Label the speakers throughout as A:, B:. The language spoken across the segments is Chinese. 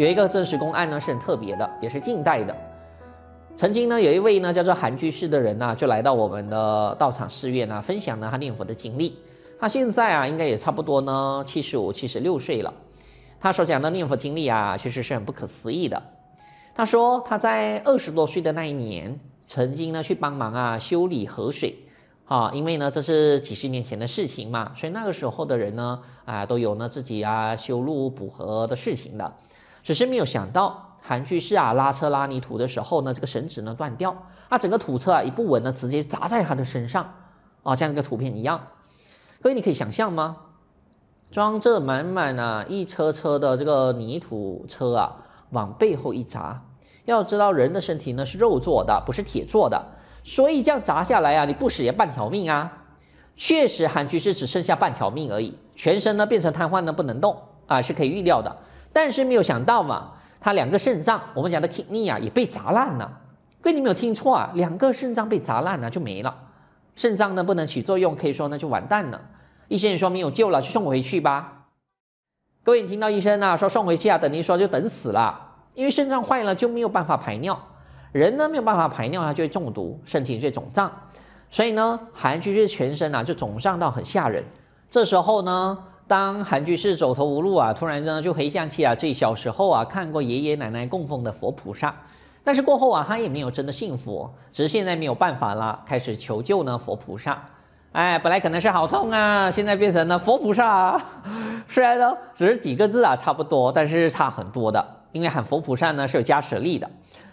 A: 有一个真实公案呢，是很特别的，也是近代的。曾经呢，有一位呢叫做韩居士的人呢，就来到我们的道场寺院呢，分享了他念佛的经历。他现在啊，应该也差不多呢七十五、七十六岁了。他所讲的念佛经历啊，其实是很不可思议的。他说他在二十多岁的那一年，曾经呢去帮忙啊修理河水啊，因为呢这是几十年前的事情嘛，所以那个时候的人呢啊都有呢自己啊修路补河的事情的。只是没有想到，韩剧士啊拉车拉泥土的时候呢，这个绳子呢断掉，那整个土车啊一不稳呢，直接砸在他的身上啊，像这个图片一样。各位，你可以想象吗？装着满满啊一车车的这个泥土车啊，往背后一砸。要知道，人的身体呢是肉做的，不是铁做的，所以这样砸下来啊，你不死也半条命啊。确实，韩剧士只剩下半条命而已，全身呢变成瘫痪呢，不能动啊，是可以预料的。但是没有想到嘛，他两个肾脏，我们讲的 kidney 啊，也被砸烂了。各位你没有听错啊，两个肾脏被砸烂了就没了。肾脏呢不能起作用，可以说那就完蛋了。医生也说没有救了，就送回去吧。各位你听到医生啊说送回去啊，等于说就等死了。因为肾脏坏了就没有办法排尿，人呢没有办法排尿，他就会中毒，身体就会肿胀。所以呢，还就是全身啊就肿胀到很吓人。这时候呢。当韩剧是走投无路啊，突然呢就回想起啊，自己小时候啊看过爷爷奶奶供奉的佛菩萨，但是过后啊他也没有真的信佛，只是现在没有办法了，开始求救呢佛菩萨。哎，本来可能是好痛啊，现在变成了佛菩萨。虽然都只是几个字啊，差不多，但是差很多的，因为喊佛菩萨呢是有加持力的。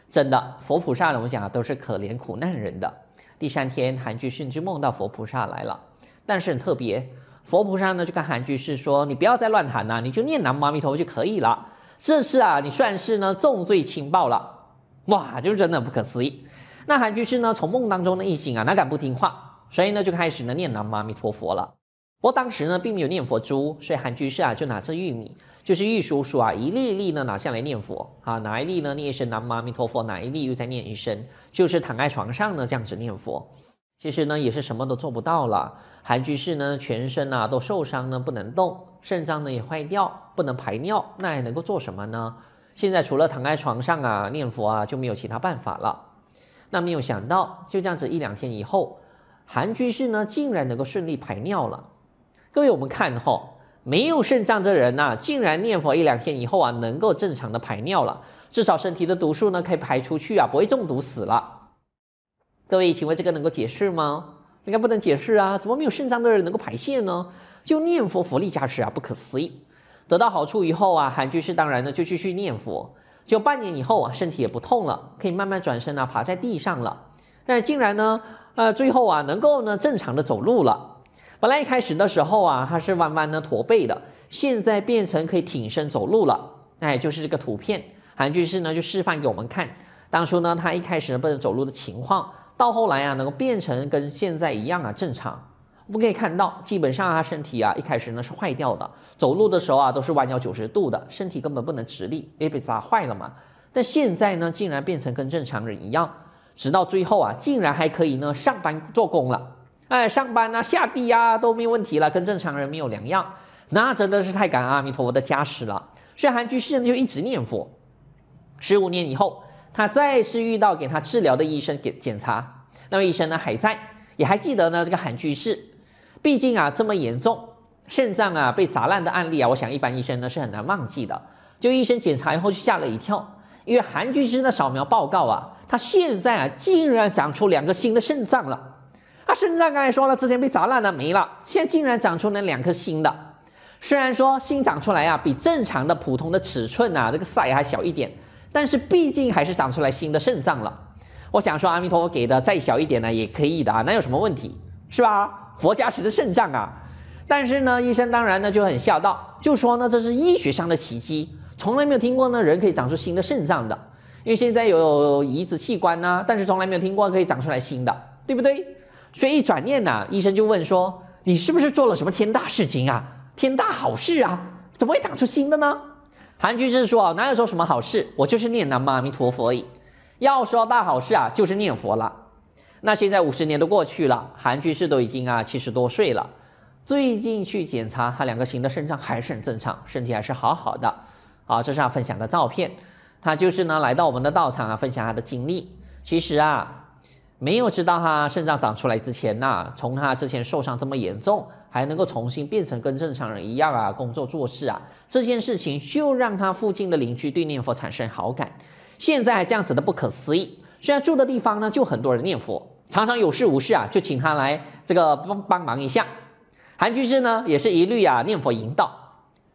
A: 真的佛菩萨，呢我想啊都是可怜苦难人的。第三天，韩剧甚至梦到佛菩萨来了，但是很特别。佛菩萨呢就跟韩居士说：“你不要再乱喊了，你就念南无阿弥陀佛就可以了。这次啊，你算是呢重罪轻报了，哇，就真的不可思议。”那韩居士呢从梦当中呢一醒啊，哪敢不听话，所以呢就开始呢念南无阿弥陀佛了。不过当时呢并没有念佛珠，所以韩居士啊就拿着玉米，就是玉叔叔啊一粒一粒呢拿下来念佛啊，哪一粒呢念一声南无阿弥陀佛，哪一粒又在念一声，就是躺在床上呢这样子念佛。其实呢，也是什么都做不到了。韩居士呢，全身呢都受伤呢，不能动，肾脏呢也坏掉，不能排尿，那还能够做什么呢？现在除了躺在床上啊、念佛啊，就没有其他办法了。那没有想到，就这样子一两天以后，韩居士呢竟然能够顺利排尿了。各位，我们看哈，没有肾脏的人呐，竟然念佛一两天以后啊，能够正常的排尿了，至少身体的毒素呢可以排出去啊，不会中毒死了。各位，请问这个能够解释吗？应该不能解释啊！怎么没有肾脏的人能够排泄呢？就念佛福力加持啊，不可思议！得到好处以后啊，韩居士当然呢就继续念佛。就半年以后啊，身体也不痛了，可以慢慢转身啊，爬在地上了。那竟然呢，呃，最后啊，能够呢正常的走路了。本来一开始的时候啊，他是弯弯的驼背的，现在变成可以挺身走路了。哎，就是这个图片，韩居士呢就示范给我们看，当初呢他一开始不能走路的情况。到后来啊，能够变成跟现在一样啊正常。我们可以看到，基本上啊身体啊一开始呢是坏掉的，走路的时候啊都是弯腰九十度的，身体根本不能直立，也被砸坏了嘛。但现在呢竟然变成跟正常人一样，直到最后啊竟然还可以呢上班做工了，哎上班呐下地呀都没有问题了，跟正常人没有两样，那真的是太感恩阿弥陀佛的加持了。所以韩居士呢就一直念佛，十五年以后。他再次遇到给他治疗的医生给检查，那么医生呢还在，也还记得呢这个韩居士，毕竟啊这么严重，肾脏啊被砸烂的案例啊，我想一般医生呢是很难忘记的。就医生检查以后就吓了一跳，因为韩居士的扫描报告啊，他现在啊竟然长出两个新的肾脏了。啊肾脏刚才说了，之前被砸烂的没了，现在竟然长出那两颗新的，虽然说新长出来啊比正常的普通的尺寸啊这个 size 还小一点。但是毕竟还是长出来新的肾脏了，我想说阿弥陀佛给的再小一点呢也可以的啊，那有什么问题是吧？佛加持的肾脏啊，但是呢，医生当然呢就很笑道，就说呢这是医学上的奇迹，从来没有听过呢人可以长出新的肾脏的，因为现在有移植器官呢，但是从来没有听过可以长出来新的，对不对？所以一转念呢，医生就问说你是不是做了什么天大事情啊，天大好事啊，怎么会长出新的呢？韩居士说：“哪有说什么好事？我就是念南无阿弥陀佛而已。要说大好事啊，就是念佛了。那现在五十年都过去了，韩居士都已经啊七十多岁了。最近去检查，他两个行的肾脏还是很正常，身体还是好好的。啊，这是他分享的照片。他就是呢，来到我们的道场啊，分享他的经历。其实啊。”没有知道他肾脏长出来之前呐，从他之前受伤这么严重，还能够重新变成跟正常人一样啊，工作做事啊，这件事情就让他附近的邻居对念佛产生好感。现在这样子的不可思议，虽然住的地方呢就很多人念佛，常常有事无事啊就请他来这个帮帮忙一下。韩居士呢也是一律啊念佛引导。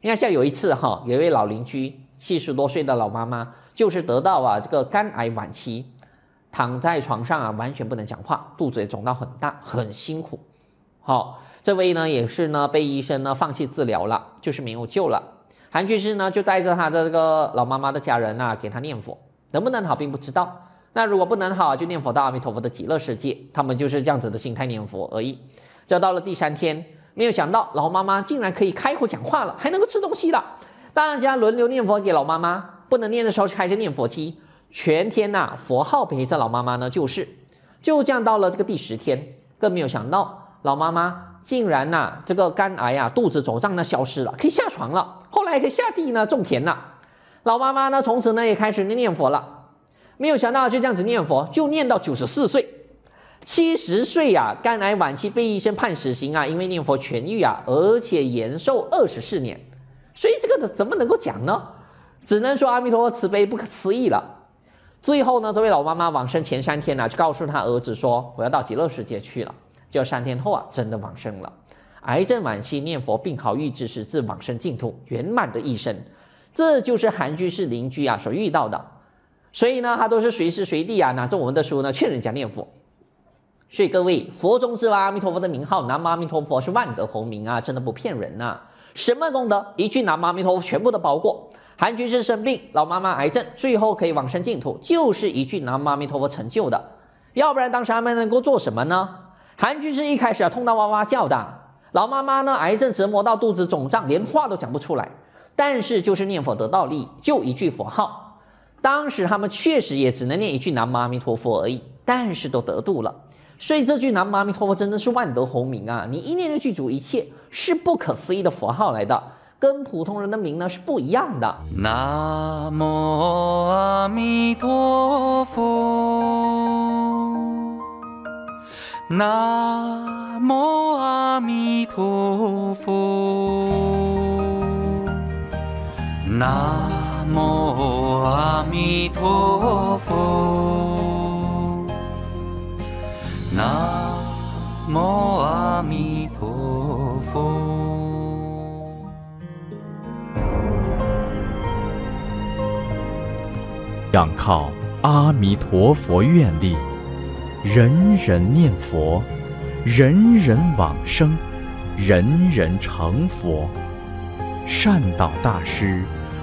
A: 你看像有一次哈，有一位老邻居七十多岁的老妈妈，就是得到啊这个肝癌晚期。躺在床上啊，完全不能讲话，肚子也肿到很大，很辛苦。好，这位呢也是呢被医生呢放弃治疗了，就是没有救了。韩居士呢就带着他的这个老妈妈的家人啊，给他念佛，能不能好并不知道。那如果不能好，就念佛到阿弥陀佛的极乐世界。他们就是这样子的心态念佛而已。这到了第三天，没有想到老妈妈竟然可以开口讲话了，还能够吃东西了。大家轮流念佛给老妈妈，不能念的时候开着念佛机。全天呐，佛号陪着老妈妈呢，就是，就降到了这个第十天。更没有想到，老妈妈竟然呐，这个肝癌啊、肚子肿胀呢消失了，可以下床了，后来可以下地呢，种田了。老妈妈呢，从此呢也开始念念佛了。没有想到，就这样子念佛，就念到九十四岁，七十岁呀，肝癌晚期被医生判死刑啊，因为念佛痊愈啊，而且延寿二十四年。所以这个怎么能够讲呢？只能说阿弥陀佛慈悲不可思议了。最后呢，这位老妈妈往生前三天呢，就告诉她儿子说：“我要到极乐世界去了。”就三天后啊，真的往生了。癌症晚期念佛病好预知时至往生净土，圆满的一生。这就是韩居士邻居啊所遇到的。所以呢，他都是随时随地啊拿着我们的书呢劝人家念佛。所以各位，佛中之王阿弥陀佛的名号，南无阿弥陀佛是万德洪名啊，真的不骗人呐。什么功德，一句南无阿弥陀佛全部都包括。韩居士生病，老妈妈癌症，最后可以往生净土，就是一句南无阿弥陀佛成就的。要不然当时他们能够做什么呢？韩居士一开始啊痛到哇哇叫的，老妈妈呢癌症折磨到肚子肿胀，连话都讲不出来。但是就是念佛得道力，就一句佛号。当时他们确实也只能念一句南无阿弥陀佛而已，但是都得度了。所以这句南无阿弥陀佛真的是万德洪名啊！你一念就具足一切是不可思议的佛号来的。跟普通人的名呢是不一样的。南无阿弥陀佛，南无阿弥陀佛，南无阿弥陀佛，南无阿弥陀佛。仰靠阿弥陀佛愿力，人人念佛，人人往生，人人成佛。善导大师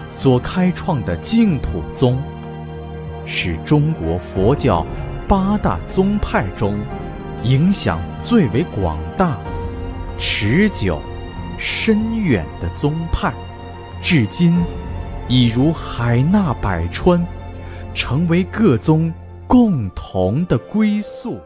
A: 所开创的净土宗，是中国佛教八大宗派中影响最为广大、持久、深远的宗派，至今已如海纳百川。成为各宗共同的归宿。